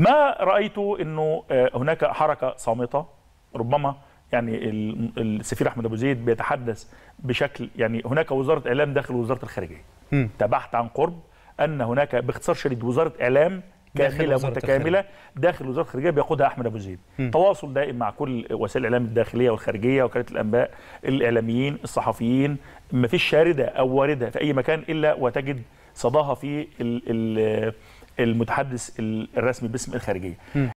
ما رايته انه آه، هناك حركه صامته ربما يعني السفير احمد ابو زيد بيتحدث بشكل يعني هناك وزاره اعلام داخل وزاره الخارجيه تبحت عن قرب ان هناك باختصار شديد وزاره اعلام كامله داخل متكامله داخل وزاره الخارجيه بيقودها احمد ابو زيد تواصل دائم مع كل وسائل الاعلام الداخليه والخارجيه وكاله الانباء الاعلاميين الصحفيين ما فيش شارده او وارده في اي مكان الا وتجد صداها في ال ال المتحدث الرسمي باسم الخارجيه م.